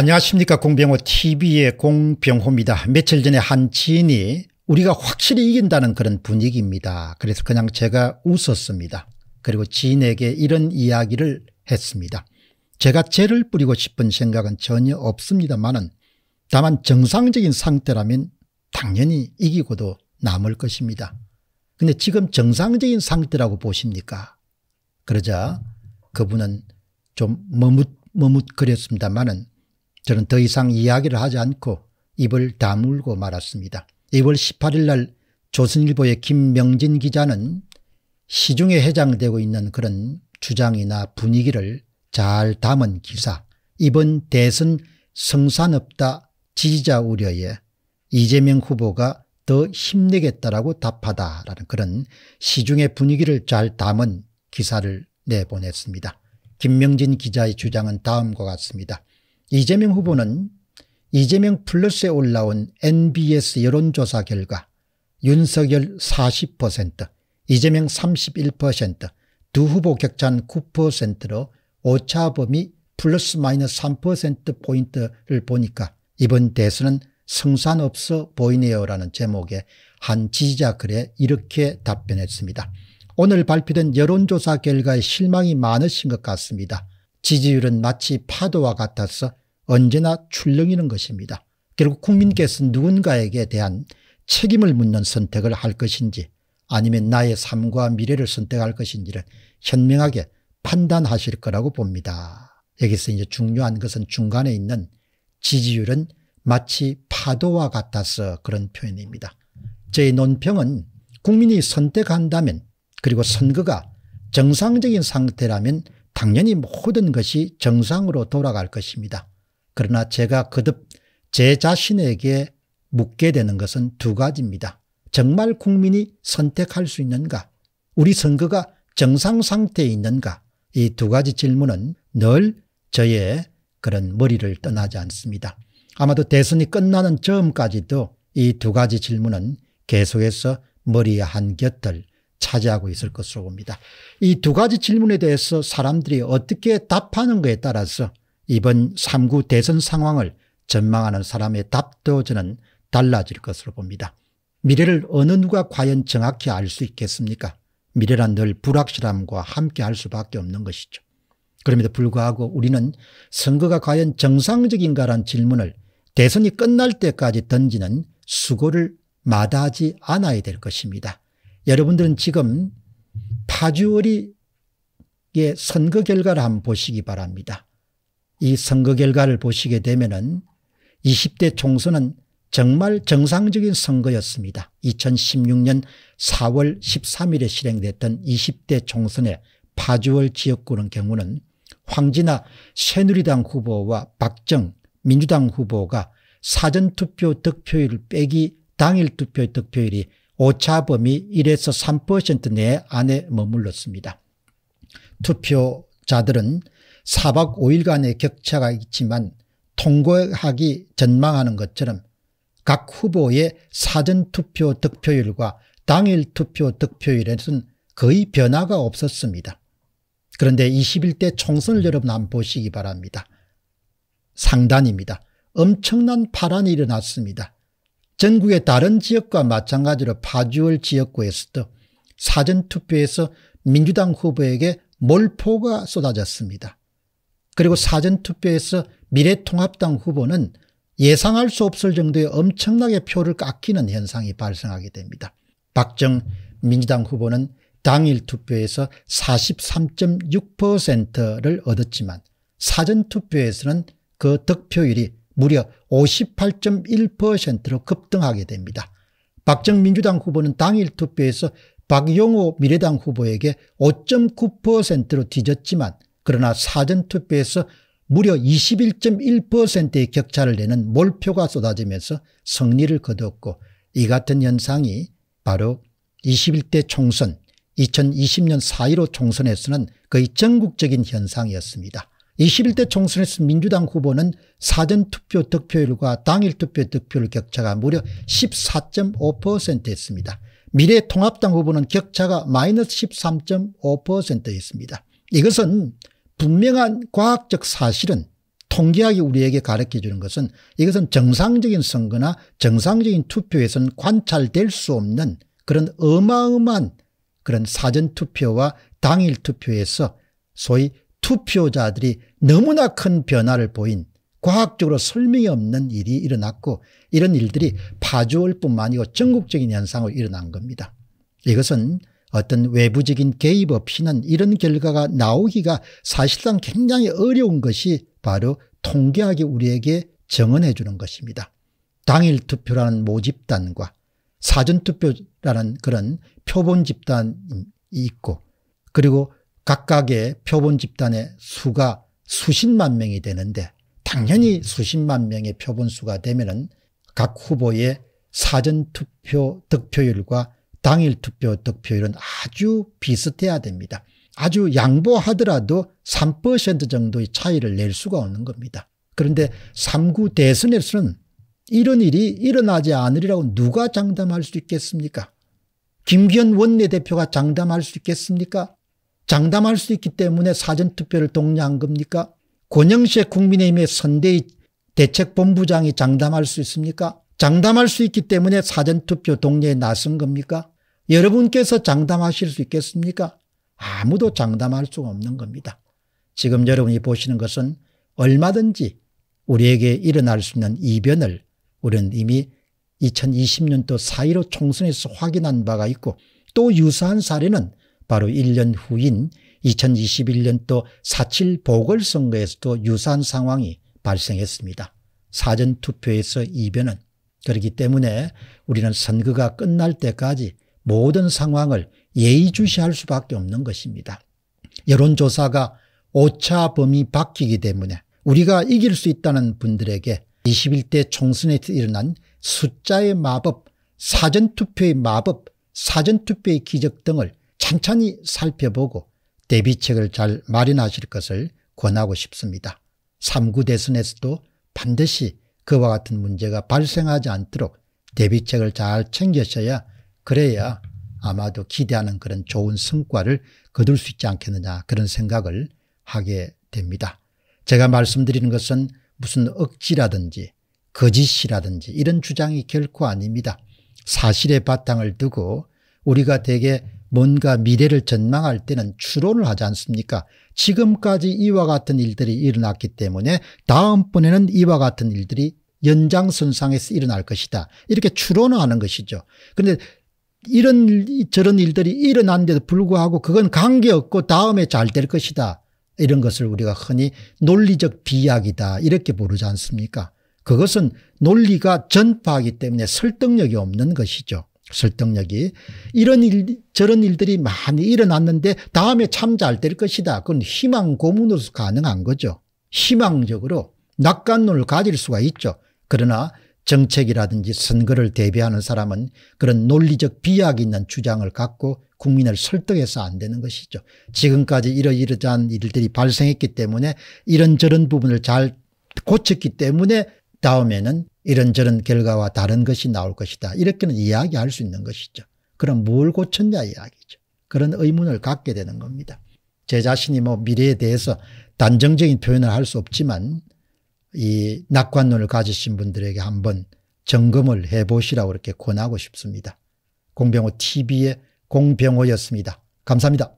안녕하십니까 공병호 tv의 공병호입니다. 며칠 전에 한 지인이 우리가 확실히 이긴다는 그런 분위기입니다. 그래서 그냥 제가 웃었습니다. 그리고 지인에게 이런 이야기를 했습니다. 제가 죄를 뿌리고 싶은 생각은 전혀 없습니다만은 다만 정상적인 상태라면 당연히 이기고도 남을 것입니다. 근데 지금 정상적인 상태라고 보십니까? 그러자 그분은 좀 머뭇 머뭇그렸습니다만은 저는 더 이상 이야기를 하지 않고 입을 다물고 말았습니다. 2월 18일 날 조선일보의 김명진 기자는 시중에 해장되고 있는 그런 주장이나 분위기를 잘 담은 기사 이번 대선 성산없다 지지자 우려에 이재명 후보가 더 힘내겠다라고 답하다라는 그런 시중의 분위기를 잘 담은 기사를 내보냈습니다. 김명진 기자의 주장은 다음과 같습니다. 이재명 후보는 이재명 플러스에 올라온 NBS 여론조사 결과 윤석열 40%, 이재명 31%두 후보 격차 9%로 오차범위 플러스 마이너스 3%포인트를 보니까 이번 대선은 성산 없어 보이네요라는 제목의 한 지지자 글에 이렇게 답변했습니다. 오늘 발표된 여론조사 결과에 실망이 많으신 것 같습니다. 지지율은 마치 파도와 같아서 언제나 출렁이는 것입니다. 결국 국민께서 누군가에게 대한 책임을 묻는 선택을 할 것인지 아니면 나의 삶과 미래를 선택할 것인지를 현명하게 판단하실 거라고 봅니다. 여기서 이제 중요한 것은 중간에 있는 지지율은 마치 파도와 같아서 그런 표현입니다. 저의 논평은 국민이 선택한다면 그리고 선거가 정상적인 상태라면 당연히 모든 것이 정상으로 돌아갈 것입니다. 그러나 제가 거듭 제 자신에게 묻게 되는 것은 두 가지입니다. 정말 국민이 선택할 수 있는가? 우리 선거가 정상 상태에 있는가? 이 두 가지 질문은 늘 저의 그런 머리를 떠나지 않습니다. 아마도 대선이 끝나는 즈까지도이 두 가지 질문은 계속해서 머리의 한 곁을 차지하고 있을 것으로 봅니다. 이 두 가지 질문에 대해서 사람들이 어떻게 답하는가에 따라서 이번 3구 대선 상황을 전망하는 사람의 답도 저는 달라질 것으로 봅니다. 미래를 어느 누가 과연 정확히 알 수 있겠습니까? 미래란 늘 불확실함과 함께 할 수밖에 없는 것이죠. 그럼에도 불구하고 우리는 선거가 과연 정상적인가란 질문을 대선이 끝날 때까지 던지는 수고를 마다하지 않아야 될 것입니다. 여러분들은 지금 파주월리의 선거 결과를 한번 보시기 바랍니다. 이 선거 결과를 보시게 되면은 20대 총선은 정말 정상적인 선거였습니다. 2016년 4월 13일에 실행됐던 20대 총선의 파주월 지역구는 경우는 황진아 새누리당 후보와 박정 민주당 후보가 사전투표 득표율 빼기 당일 투표 득표율이 오차범위 1에서 3%내 안에 머물렀습니다. 투표자들은 4박 5일간의 격차가 있지만 통과하기 전망하는 것처럼 각 후보의 사전투표 득표율과 당일 투표 득표율에는 거의 변화가 없었습니다. 그런데 21대 총선을 여러분 한번 보시기 바랍니다. 상단입니다. 엄청난 파란이 일어났습니다. 전국의 다른 지역과 마찬가지로 파주월 지역구에서도 사전투표에서 민주당 후보에게 몰포가 쏟아졌습니다. 그리고 사전투표에서 미래통합당 후보는 예상할 수 없을 정도의 엄청나게 표를 깎이는 현상이 발생하게 됩니다. 박정 민주당 후보는 당일 투표에서 43.6%를 얻었지만 사전투표에서는 그 득표율이 무려 58.1%로 급등하게 됩니다. 박정 민주당 후보는 당일 투표에서 박용호 미래당 후보에게 5.9%로 뒤졌지만 그러나 사전투표에서 무려 21.1%의 격차를 내는 몰표가 쏟아지면서 승리를 거두었고 이 같은 현상이 바로 21대 총선 2020년 4.15 총선에서는 거의 전국적인 현상이었습니다. 21대 총선에서 민주당 후보는 사전투표 득표율과 당일투표 득표율 격차가 무려 14.5%였습니다. 미래통합당 후보는 격차가 마이너스 13.5%였습니다. 이것은 분명한 과학적 사실은 통계학이 우리에게 가르쳐주는 것은 이것은 정상적인 선거나 정상적인 투표에서는 관찰될 수 없는 그런 어마어마한 그런 사전투표와 당일투표에서 소위 투표자들이 너무나 큰 변화를 보인 과학적으로 설명이 없는 일이 일어났고 이런 일들이 파주올 뿐만 아니고 전국적인 현상으로 일어난 겁니다. 이것은 어떤 외부적인 개입 없이는 이런 결과가 나오기가 사실상 굉장히 어려운 것이 바로 통계학이 우리에게 정언해 주는 것입니다. 당일 투표라는 모집단과 사전투표라는 그런 표본 집단이 있고 그리고 각각의 표본 집단의 수가 수십만 명이 되는데 당연히 수십만 명의 표본수가 되면은 각 후보의 사전투표 득표율과 당일투표 득표율은 아주 비슷해야 됩니다. 아주 양보하더라도 3% 정도의 차이를 낼 수가 없는 겁니다. 그런데 3구 대선에서는 이런 일이 일어나지 않으리라고 누가 장담할 수 있겠습니까? 김기현 원내대표가 장담할 수 있겠습니까? 장담할 수 있기 때문에 사전투표를 독려한 겁니까? 권영식 국민의힘의 선대위 대책본부장이 장담할 수 있습니까? 장담할 수 있기 때문에 사전투표 동네에 나선 겁니까? 여러분께서 장담하실 수 있겠습니까? 아무도 장담할 수가 없는 겁니다. 지금 여러분이 보시는 것은 얼마든지 우리에게 일어날 수 있는 이변을 우리는 이미 2020년도 4.15 총선에서 확인한 바가 있고 또 유사한 사례는 바로 1년 후인 2021년도 4.7 보궐선거에서도 유사한 상황이 발생했습니다. 사전투표에서 이변은 그렇기 때문에 우리는 선거가 끝날 때까지 모든 상황을 예의주시할 수밖에 없는 것입니다. 여론조사가 오차 범위 바뀌기 때문에 우리가 이길 수 있다는 분들에게 21대 총선에서 일어난 숫자의 마법, 사전투표의 마법, 사전투표의 기적 등을 찬찬히 살펴보고 대비책을 잘 마련하실 것을 권하고 싶습니다. 3구 대선에서도 반드시 그와 같은 문제가 발생하지 않도록 대비책을 잘 챙겨셔야 그래야 아마도 기대하는 그런 좋은 성과를 거둘 수 있지 않겠느냐 그런 생각을 하게 됩니다. 제가 말씀드리는 것은 무슨 억지라든지 거짓이라든지 이런 주장이 결코 아닙니다. 사실의 바탕을 두고 우리가 대개 뭔가 미래를 전망할 때는 추론을 하지 않습니까? 지금까지 이와 같은 일들이 일어났기 때문에 다음번에는 이와 같은 일들이 연장선상에서 일어날 것이다. 이렇게 추론을 하는 것이죠. 그런데 이런 저런 일들이 일어난데도 불구하고 그건 관계없고 다음에 잘 될 것이다. 이런 것을 우리가 흔히 논리적 비약이다 이렇게 부르지 않습니까? 그것은 논리가 전파하기 때문에 설득력이 없는 것이죠. 설득력이 이런 일 저런 일들이 많이 일어났는데 다음에 참 잘 될 것이다. 그건 희망 고문으로서 가능한 거죠. 희망적으로 낙관론을 가질 수가 있죠. 그러나 정책이라든지 선거를 대비하는 사람은 그런 논리적 비약이 있는 주장을 갖고 국민을 설득해서 안 되는 것이죠. 지금까지 이러이러한 일들이 발생했기 때문에 이런저런 부분을 잘 고쳤기 때문에 다음에는 이런저런 결과와 다른 것이 나올 것이다. 이렇게는 이야기할 수 있는 것이죠. 그럼 뭘 고쳤냐 이야기죠. 그런 의문을 갖게 되는 겁니다. 제 자신이 뭐 미래에 대해서 단정적인 표현을 할 수 없지만 이 낙관론을 가지신 분들에게 한번 점검을 해보시라고 이렇게 권하고 싶습니다. 공병호 TV의 공병호였습니다. 감사합니다.